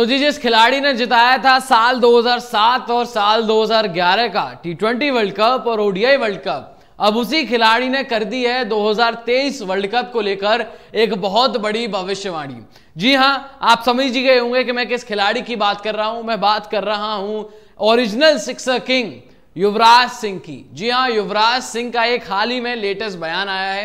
तो जी जिस खिलाड़ी ने जिताया था साल 2007 और साल 2011 का टी ट्वेंटी वर्ल्ड कप और ओडीआई वर्ल्ड कप अब उसी खिलाड़ी ने कर दी है 2023 वर्ल्ड कप को लेकर एक बहुत बड़ी भविष्यवाणी जी हाँ आप समझ ही गए होंगे कि मैं किस खिलाड़ी की बात कर रहा हूं मैं बात कर रहा हूं original sixer king Yuvraj Singh की जी हाँ युवराज सिंह का एक हाल ही में लेटेस्ट बयान आया है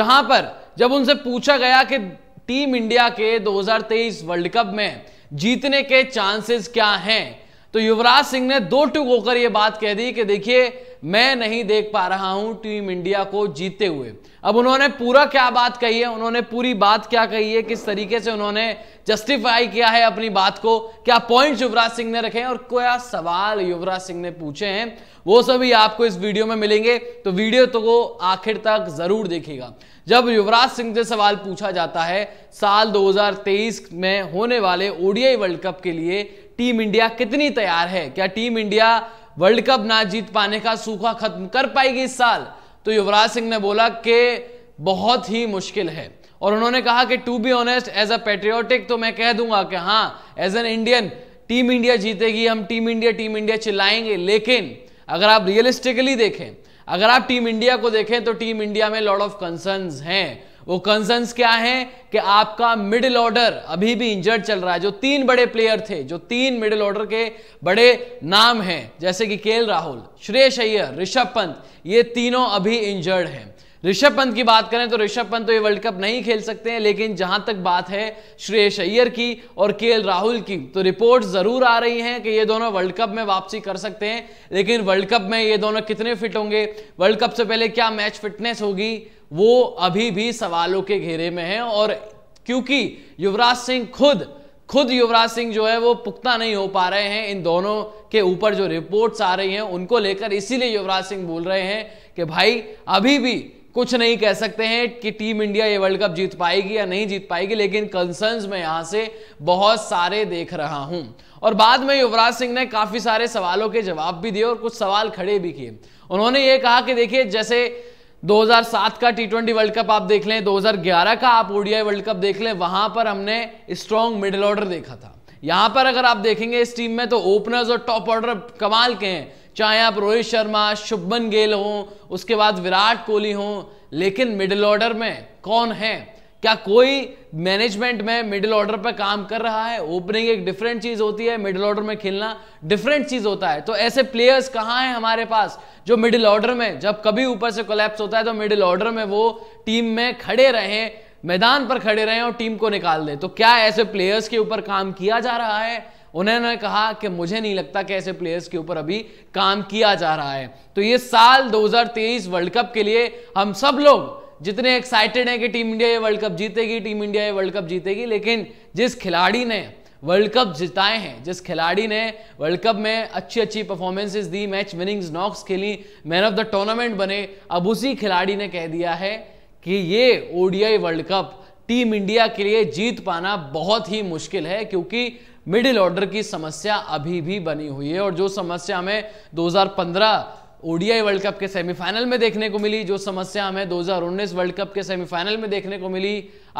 जहां पर जब उनसे पूछा गया कि टीम इंडिया के 2023 वर्ल्ड कप में जीतने के चांसेस क्या हैं तो युवराज सिंह ने दो टूक होकर यह बात कह दी कि देखिए मैं नहीं देख पा रहा हूं टीम इंडिया को जीते हुए अब उन्होंने पूरा क्या बात कही है उन्होंने पूरी बात क्या कही है किस तरीके से उन्होंने जस्टिफाई किया है अपनी बात को क्या पॉइंट युवराज सिंह ने रखे हैं और क्या सवाल युवराज सिंह ने पूछे हैं वो सभी आपको इस वीडियो में मिलेंगे तो वीडियो तो आखिर तक जरूर देखेगा जब युवराज सिंह से सवाल पूछा जाता है साल 2023 में होने वाले ओडीआई वर्ल्ड कप के लिए टीम इंडिया कितनी तैयार है क्या टीम इंडिया वर्ल्ड कप ना जीत पाने का सूखा खत्म कर पाएगी इस साल तो युवराज सिंह ने बोला कि बहुत ही मुश्किल है और उन्होंने कहा कि to be honest as a patriotic तो मैं कह दूंगा कि हाँ as an Indian team India जीतेगी हम टीम इंडिया टीम इंडिया चिल्लाएंगे लेकिन अगर आप रियलिस्टिकली देखें अगर आप टीम इंडिया को देखें तो टीम इंडिया में लॉर्ड ऑफ कंसर्न हैं वो कंसर्न्स क्या हैं कि आपका मिडिल ऑर्डर अभी भी इंजर्ड चल रहा है जो तीन बड़े प्लेयर थे जो तीन मिडिल ऑर्डर के बड़े नाम हैं जैसे कि केएल राहुल श्रेयस अय्यर ऋषभ पंत ये तीनों अभी इंजर्ड हैं ऋषभ पंत की बात करें तो ऋषभ पंत तो ये वर्ल्ड कप नहीं खेल सकते हैं लेकिन जहां तक बात है श्रेयस अय्यर की और के राहुल की तो रिपोर्ट जरूर आ रही हैं कि ये दोनों वर्ल्ड कप में वापसी कर सकते हैं लेकिन वर्ल्ड कप में ये दोनों कितने फिट होंगे वर्ल्ड कप से पहले क्या मैच फिटनेस होगी वो अभी भी सवालों के घेरे में है और क्योंकि युवराज सिंह खुद खुद युवराज सिंह जो है वो पुख्ता नहीं हो पा रहे हैं इन दोनों के ऊपर जो रिपोर्ट्स आ रही हैं उनको लेकर इसीलिए युवराज सिंह बोल रहे हैं कि भाई अभी भी कुछ नहीं कह सकते हैं कि टीम इंडिया ये वर्ल्ड कप जीत पाएगी या नहीं जीत पाएगी लेकिन कंसर्न्स मैं यहाँ से बहुत सारे देख रहा हूँ और बाद में युवराज सिंह ने काफ़ी सारे सवालों के जवाब भी दिए और कुछ सवाल खड़े भी किए उन्होंने ये कहा कि देखिए जैसे 2007 का टी ट्वेंटी वर्ल्ड कप आप देख लें 2011 का आप ओडीआई वर्ल्ड कप देख लें वहां पर हमने स्ट्रॉन्ग मिडिल ऑर्डर देखा था यहां पर अगर आप देखेंगे इस टीम में तो ओपनर्स और टॉप ऑर्डर कमाल के हैं चाहे आप रोहित शर्मा शुभमन गेल हो उसके बाद विराट कोहली हो लेकिन मिडिल ऑर्डर में कौन है क्या कोई मैनेजमेंट में मिडिल ऑर्डर पर काम कर रहा है ओपनिंग एक डिफरेंट चीज होती है मिडिल ऑर्डर में खेलना डिफरेंट चीज होता है तो ऐसे प्लेयर्स कहाँ हैं हमारे पास जो मिडिल ऑर्डर में जब कभी ऊपर से कोलैप्स होता है तो मिडिल ऑर्डर में वो टीम में खड़े रहे मैदान पर खड़े रहे और टीम को निकाल दें तो क्या ऐसे प्लेयर्स के ऊपर काम किया जा रहा है उन्होंने कहा कि मुझे नहीं लगता कि ऐसे प्लेयर्स के ऊपर अभी काम किया जा रहा है तो ये साल 2023 वर्ल्ड कप के लिए हम सब लोग जितने एक्साइटेड हैं कि टीम इंडिया ये वर्ल्ड कप जीतेगी टीम इंडिया ये वर्ल्ड कप जीतेगी लेकिन जिस खिलाड़ी ने वर्ल्ड कप जिताए हैं जिस खिलाड़ी ने वर्ल्ड कप में अच्छी अच्छी परफॉर्मेंसेस दी मैच विनिंग्स नॉक्स खेली मैन ऑफ द टूर्नामेंट बने अब उसी खिलाड़ी ने कह दिया है कि ये ODI world cup team India के लिए जीत पाना बहुत ही मुश्किल है क्योंकि मिडिल ऑर्डर की समस्या अभी भी बनी हुई है और जो समस्या हमें 2015 ओडीआई वर्ल्ड कप के सेमीफाइनल में देखने को मिली जो समस्या हमें 2019 वर्ल्ड कप के सेमीफाइनल में देखने को मिली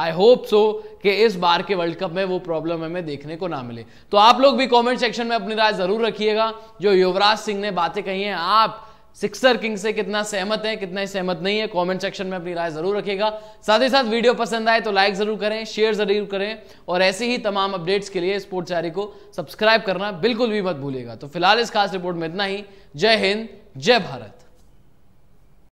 आई होप सो कि इस बार के वर्ल्ड कप में वो प्रॉब्लम हमें देखने को ना मिले तो आप लोग भी कमेंट सेक्शन में अपनी राय जरूर रखिएगा जो युवराज सिंह ने बातें कही हैं आप सिक्सर किंग से कितना सहमत है कितना ही सहमत नहीं है कमेंट सेक्शन में अपनी राय जरूर रखेगा साथ ही साथ वीडियो पसंद आए तो लाइक जरूर करें शेयर जरूर करें और ऐसे ही तमाम अपडेट्स के लिए स्पोर्ट्स चारी को सब्सक्राइब करना बिल्कुल भी मत भूलेगा तो फिलहाल इस खास रिपोर्ट में इतना ही जय हिंद जय भारत